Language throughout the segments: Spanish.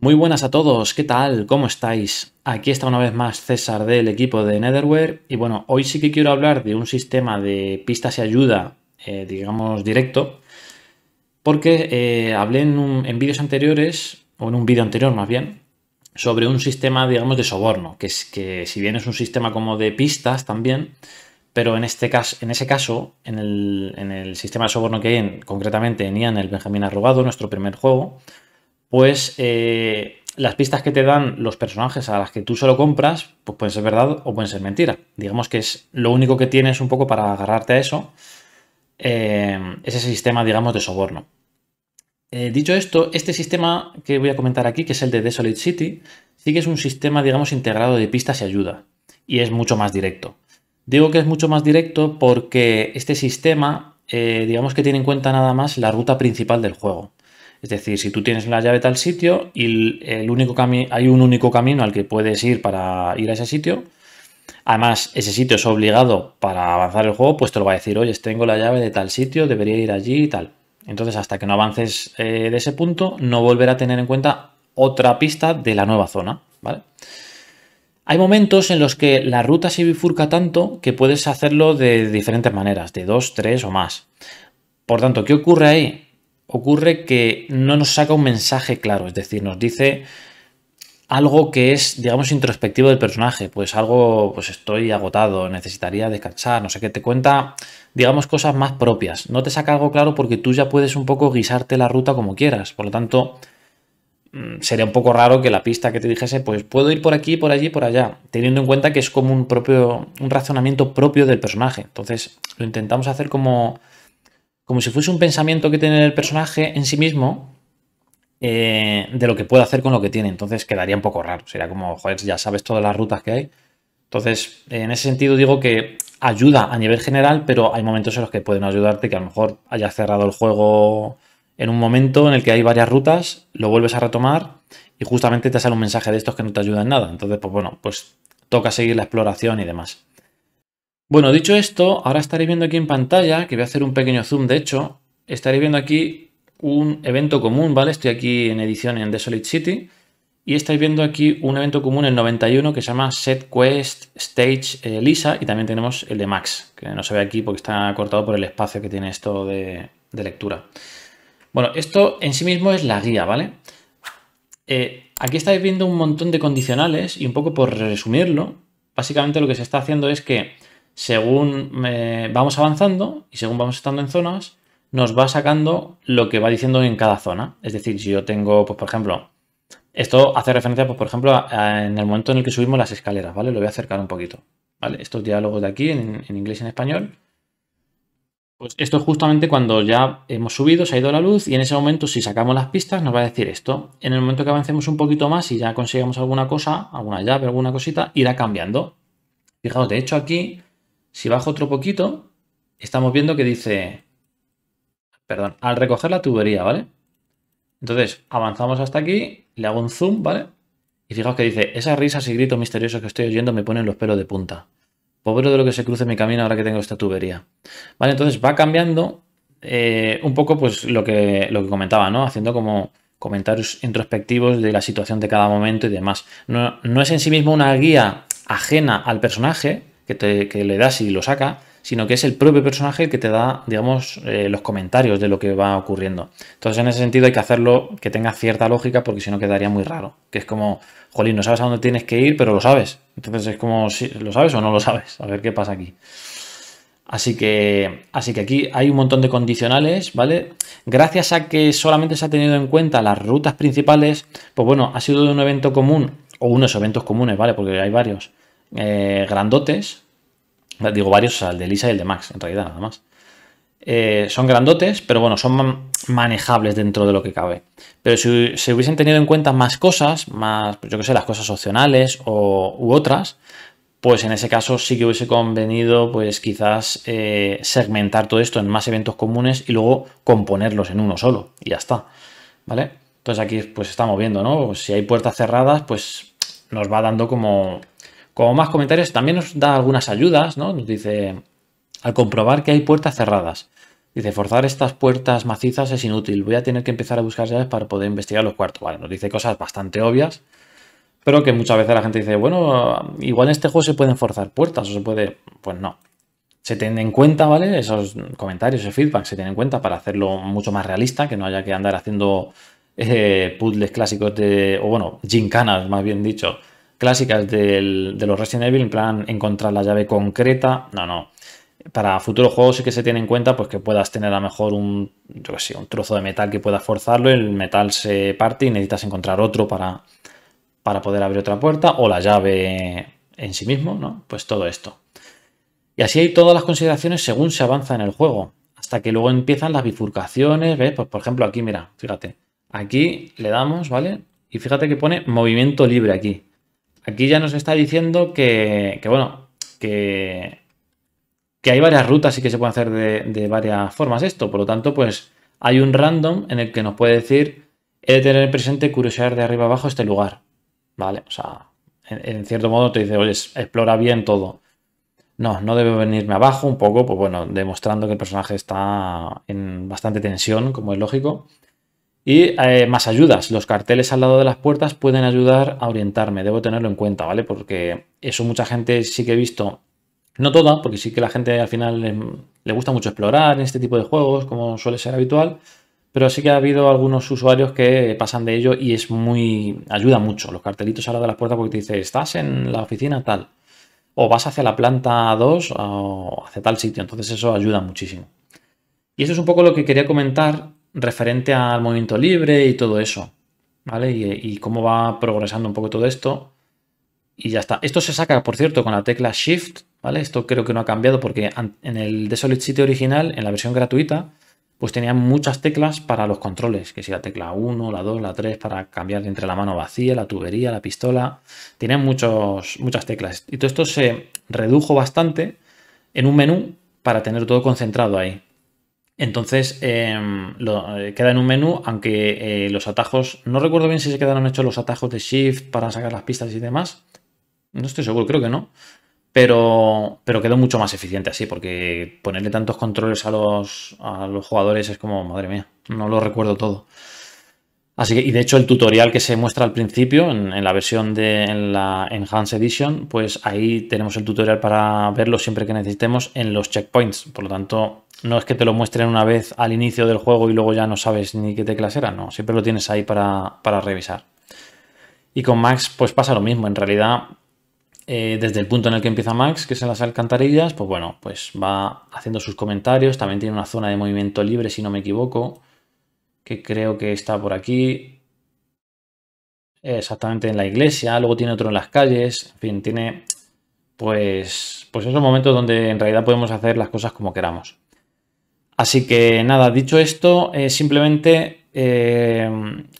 Muy buenas a todos, ¿qué tal? ¿Cómo estáis? Aquí está una vez más César del equipo de Netherware y bueno, hoy sí que quiero hablar de un sistema de pistas y ayuda, eh, digamos, directo, porque eh, hablé en, vídeos anteriores, o en un vídeo anterior más bien, sobre un sistema, digamos, de soborno, que es que si bien es un sistema como de pistas también, pero en, este caso, en ese caso, en el, sistema de soborno que hay en, concretamente en Ian, el Benjamín robado nuestro primer juego, pues eh, las pistas que te dan los personajes a las que tú solo compras, pues pueden ser verdad o pueden ser mentira. Digamos que es lo único que tienes un poco para agarrarte a eso, eh, es ese sistema, digamos, de soborno. Eh, dicho esto, este sistema que voy a comentar aquí, que es el de Desolate City, sí que es un sistema, digamos, integrado de pistas y ayuda, y es mucho más directo. Digo que es mucho más directo porque este sistema, digamos que tiene en cuenta nada más la ruta principal del juego. Es decir, si tú tienes la llave tal sitio y el único hay un único camino al que puedes ir para ir a ese sitio, además ese sitio es obligado para avanzar el juego, pues te lo va a decir, oye, tengo la llave de tal sitio, debería ir allí y tal. Entonces, hasta que no avances eh, de ese punto, no volverá a tener en cuenta otra pista de la nueva zona, ¿vale? Hay momentos en los que la ruta se bifurca tanto que puedes hacerlo de diferentes maneras, de dos, tres o más. Por tanto, ¿qué ocurre ahí? ocurre que no nos saca un mensaje claro, es decir, nos dice algo que es, digamos, introspectivo del personaje, pues algo, pues estoy agotado, necesitaría descansar, no sé qué, te cuenta, digamos, cosas más propias. No te saca algo claro porque tú ya puedes un poco guisarte la ruta como quieras, por lo tanto, mm, sería un poco raro que la pista que te dijese, pues puedo ir por aquí, por allí, por allá, teniendo en cuenta que es como un propio, un razonamiento propio del personaje. Entonces, lo intentamos hacer como como si fuese un pensamiento que tiene el personaje en sí mismo eh, de lo que puede hacer con lo que tiene. Entonces quedaría un poco raro. Sería como, joder, ya sabes todas las rutas que hay. Entonces, en ese sentido digo que ayuda a nivel general, pero hay momentos en los que pueden ayudarte, que a lo mejor hayas cerrado el juego en un momento en el que hay varias rutas, lo vuelves a retomar y justamente te sale un mensaje de estos que no te ayuda en nada. Entonces, pues bueno, pues toca seguir la exploración y demás. Bueno, dicho esto, ahora estaréis viendo aquí en pantalla, que voy a hacer un pequeño zoom de hecho, estaréis viendo aquí un evento común, ¿vale? Estoy aquí en edición en The Solid City y estáis viendo aquí un evento común en 91 que se llama Set Quest Stage eh, Lisa y también tenemos el de Max, que no se ve aquí porque está cortado por el espacio que tiene esto de, lectura. Bueno, esto en sí mismo es la guía, ¿vale? Eh, aquí estáis viendo un montón de condicionales y un poco por resumirlo, básicamente lo que se está haciendo es que según eh, vamos avanzando y según vamos estando en zonas, nos va sacando lo que va diciendo en cada zona. Es decir, si yo tengo, pues por ejemplo, esto hace referencia, pues por ejemplo, en el momento en el que subimos las escaleras, ¿vale? Lo voy a acercar un poquito, ¿vale? Estos diálogos de aquí en, inglés y en español. Pues esto es justamente cuando ya hemos subido, se ha ido la luz y en ese momento si sacamos las pistas nos va a decir esto. En el momento que avancemos un poquito más y ya consigamos alguna cosa, alguna llave, alguna cosita, irá cambiando. Fijaos, de hecho aquí si bajo otro poquito, estamos viendo que dice, perdón, al recoger la tubería, ¿vale? Entonces avanzamos hasta aquí, le hago un zoom, ¿vale? Y fijaos que dice, esas risas y gritos misteriosos que estoy oyendo me ponen los pelos de punta. Pobre de lo que se cruce mi camino ahora que tengo esta tubería. Vale, entonces va cambiando eh, un poco pues lo que, que comentaba, ¿no? Haciendo como comentarios introspectivos de la situación de cada momento y demás. No, no es en sí mismo una guía ajena al personaje, que, te, le das y lo saca, sino que es el propio personaje el que te da, digamos, eh, los comentarios de lo que va ocurriendo. Entonces, en ese sentido, hay que hacerlo que tenga cierta lógica, porque si no quedaría muy raro. Que es como, jolín, no sabes a dónde tienes que ir, pero lo sabes. Entonces, es como, si ¿lo sabes o no lo sabes? A ver qué pasa aquí. Así que, así que aquí hay un montón de condicionales, ¿vale? Gracias a que solamente se ha tenido en cuenta las rutas principales, pues bueno, ha sido de un evento común, o unos eventos comunes, ¿vale? Porque hay varios, eh, grandotes, digo varios, el de Lisa y el de Max, en realidad nada más. Eh, son grandotes, pero bueno, son manejables dentro de lo que cabe. Pero si se hubiesen tenido en cuenta más cosas, más, pues yo que sé, las cosas opcionales o, u otras, pues en ese caso sí que hubiese convenido, pues quizás eh, segmentar todo esto en más eventos comunes y luego componerlos en uno solo y ya está, ¿vale? Entonces aquí pues estamos viendo, ¿no? Si hay puertas cerradas, pues nos va dando como como más comentarios, también nos da algunas ayudas, ¿no? Nos dice, al comprobar que hay puertas cerradas. Dice, forzar estas puertas macizas es inútil. Voy a tener que empezar a buscar llaves para poder investigar los cuartos. Vale, nos dice cosas bastante obvias, pero que muchas veces la gente dice, bueno, igual en este juego se pueden forzar puertas o se puede... Pues no. Se tienen en cuenta, ¿vale? Esos comentarios, ese feedback se tienen en cuenta para hacerlo mucho más realista, que no haya que andar haciendo eh, puzzles clásicos de... o bueno, gincanas, más bien dicho, clásicas de los Resident Evil, en plan encontrar la llave concreta, no, no. Para futuros juegos sí que se tiene en cuenta pues, que puedas tener a lo mejor un, yo sé, un trozo de metal que puedas forzarlo, el metal se parte y necesitas encontrar otro para, para poder abrir otra puerta o la llave en sí mismo, ¿no? Pues todo esto. Y así hay todas las consideraciones según se avanza en el juego, hasta que luego empiezan las bifurcaciones, Pues por ejemplo aquí, mira, fíjate, aquí le damos, ¿vale? Y fíjate que pone movimiento libre aquí. Aquí ya nos está diciendo que, bueno, que, hay varias rutas y que se puede hacer de, varias formas esto. Por lo tanto, pues hay un random en el que nos puede decir, he de tener presente curiosidad de arriba abajo este lugar. ¿Vale? O sea, en, cierto modo te dice, oye, explora bien todo. No, no debe venirme abajo un poco, pues bueno, demostrando que el personaje está en bastante tensión, como es lógico. Y eh, más ayudas, los carteles al lado de las puertas pueden ayudar a orientarme, debo tenerlo en cuenta, ¿vale? Porque eso mucha gente sí que he visto, no toda, porque sí que la gente al final le, le gusta mucho explorar en este tipo de juegos, como suele ser habitual, pero sí que ha habido algunos usuarios que pasan de ello y es muy ayuda mucho los cartelitos al lado de las puertas porque te dice, estás en la oficina tal, o vas hacia la planta 2 o hacia tal sitio, entonces eso ayuda muchísimo. Y eso es un poco lo que quería comentar referente al movimiento libre y todo eso, ¿vale? Y, cómo va progresando un poco todo esto. Y ya está. Esto se saca, por cierto, con la tecla Shift, ¿vale? Esto creo que no ha cambiado porque en el de Solid City original, en la versión gratuita, pues tenía muchas teclas para los controles, que si la tecla 1, la 2, la 3, para cambiar entre la mano vacía, la tubería, la pistola, tenían muchos, muchas teclas. Y todo esto se redujo bastante en un menú para tener todo concentrado ahí. Entonces em, eh, queda en un menú, aunque eh, los atajos, no recuerdo bien si se quedaron hechos los atajos de Shift para sacar las pistas y demás. No estoy seguro, creo que no. Pero, pero quedó mucho más eficiente así, porque ponerle tantos controles a los, jugadores es como, madre mía, no lo recuerdo todo. Así que, y de hecho, el tutorial que se muestra al principio, en, la versión de la Enhanced Edition, pues ahí tenemos el tutorial para verlo siempre que necesitemos en los checkpoints. Por lo tanto, no es que te lo muestren una vez al inicio del juego y luego ya no sabes ni qué teclas era, no, siempre lo tienes ahí para, revisar. Y con Max pues pasa lo mismo, en realidad eh, desde el punto en el que empieza Max, que es en las alcantarillas, pues bueno, pues va haciendo sus comentarios, también tiene una zona de movimiento libre si no me equivoco, que creo que está por aquí, exactamente en la iglesia, luego tiene otro en las calles, en fin, tiene pues, pues esos momentos donde en realidad podemos hacer las cosas como queramos. Así que nada, dicho esto, eh, simplemente eh,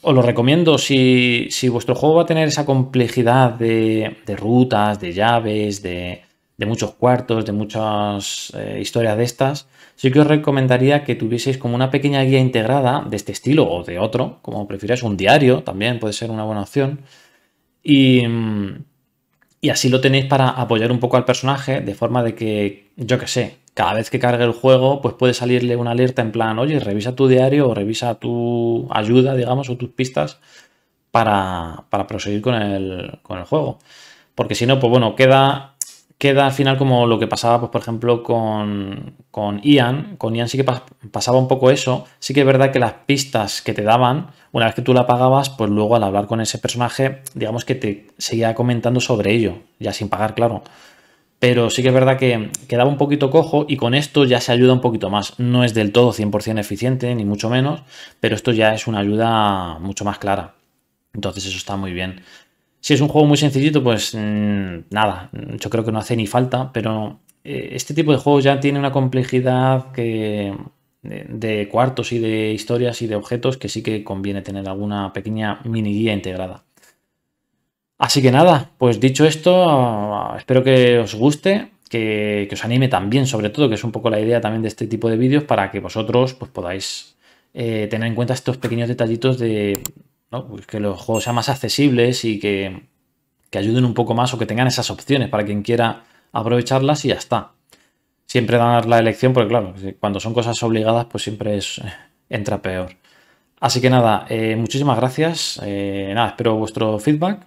os lo recomiendo. Si, vuestro juego va a tener esa complejidad de, rutas, de llaves, de, muchos cuartos, de muchas eh, historias de estas, sí que os recomendaría que tuvieseis como una pequeña guía integrada de este estilo o de otro, como prefieras, un diario también puede ser una buena opción. Y, y así lo tenéis para apoyar un poco al personaje, de forma de que, yo qué sé, cada vez que cargue el juego, pues puede salirle una alerta en plan, oye, revisa tu diario o revisa tu ayuda, digamos, o tus pistas para, para proseguir con el, con el juego. Porque si no, pues bueno, queda queda al final como lo que pasaba, pues, por ejemplo, con, con Ian. Con Ian sí que pasaba un poco eso. Sí que es verdad que las pistas que te daban, una vez que tú la pagabas, pues luego al hablar con ese personaje, digamos que te seguía comentando sobre ello, ya sin pagar, claro pero sí que es verdad que quedaba un poquito cojo y con esto ya se ayuda un poquito más. No es del todo 100% eficiente, ni mucho menos, pero esto ya es una ayuda mucho más clara. Entonces eso está muy bien. Si es un juego muy sencillito, pues mm, nada, yo creo que no hace ni falta, pero eh, este tipo de juegos ya tiene una complejidad que, de cuartos y de historias y de objetos que sí que conviene tener alguna pequeña mini guía integrada. Así que nada, pues dicho esto, espero que os guste, que, os anime también, sobre todo, que es un poco la idea también de este tipo de vídeos, para que vosotros pues, podáis eh, tener en cuenta estos pequeños detallitos de pues que los juegos sean más accesibles y que, ayuden un poco más o que tengan esas opciones para quien quiera aprovecharlas y ya está. Siempre dar la elección, porque claro, cuando son cosas obligadas, pues siempre es, entra peor. Así que nada, eh, muchísimas gracias. Eh, nada, espero vuestro feedback